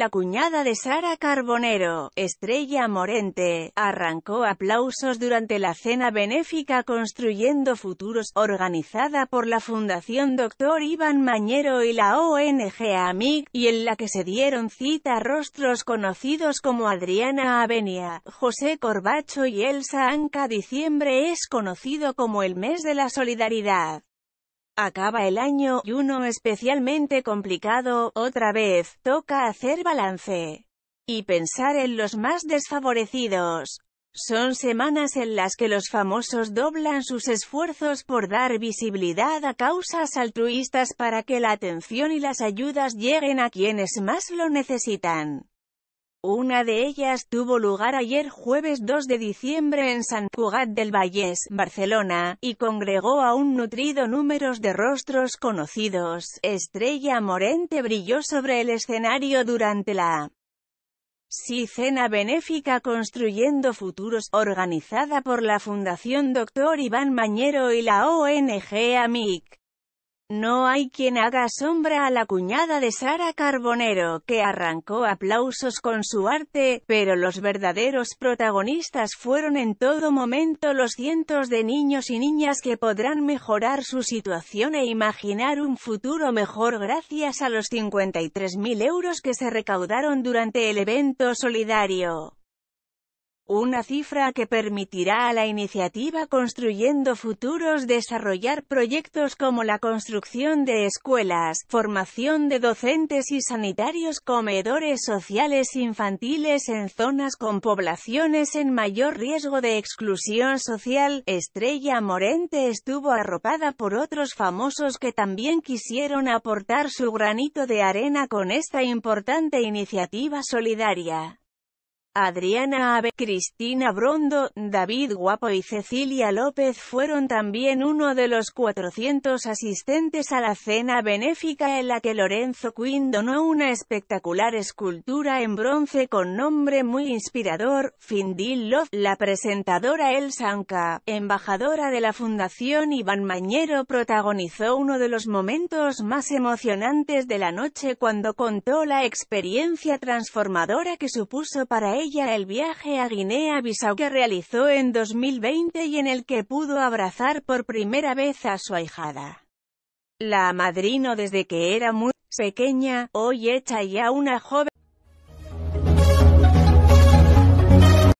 la cuñada de Sara Carbonero, Estrella Morente, arrancó aplausos durante la cena benéfica Construyendo Futuros, organizada por la Fundación Dr. Iván Mañero y la ONG AMIG, y en la que se dieron cita rostros conocidos como Adriana Avenia, José Corbacho y Elsa Anca. Diciembre es conocido como el mes de la solidaridad. Acaba el año, y uno especialmente complicado, otra vez, toca hacer balance y pensar en los más desfavorecidos. Son semanas en las que los famosos doblan sus esfuerzos por dar visibilidad a causas altruistas para que la atención y las ayudas lleguen a quienes más lo necesitan. Una de ellas tuvo lugar ayer jueves 2 de diciembre en San Cugat del Valles, Barcelona, y congregó a un nutrido número de rostros conocidos. Estrella Morente brilló sobre el escenario durante la si cena benéfica Construyendo Futuros, organizada por la Fundación Doctor Iván Mañero y la ONG AMIC. No hay quien haga sombra a la cuñada de Sara Carbonero, que arrancó aplausos con su arte, pero los verdaderos protagonistas fueron en todo momento los cientos de niños y niñas que podrán mejorar su situación e imaginar un futuro mejor gracias a los 53.000 euros que se recaudaron durante el evento solidario una cifra que permitirá a la iniciativa Construyendo Futuros desarrollar proyectos como la construcción de escuelas, formación de docentes y sanitarios, comedores sociales infantiles en zonas con poblaciones en mayor riesgo de exclusión social. Estrella Morente estuvo arropada por otros famosos que también quisieron aportar su granito de arena con esta importante iniciativa solidaria. Adriana Ave, Cristina Brondo, David Guapo y Cecilia López fueron también uno de los 400 asistentes a la cena benéfica en la que Lorenzo Quinn donó una espectacular escultura en bronce con nombre muy inspirador, Findil Love, la presentadora El Sanca, embajadora de la Fundación Iván Mañero protagonizó uno de los momentos más emocionantes de la noche cuando contó la experiencia transformadora que supuso para él ella el viaje a Guinea-Bissau que realizó en 2020 y en el que pudo abrazar por primera vez a su ahijada. La madrino desde que era muy pequeña, hoy hecha ya una joven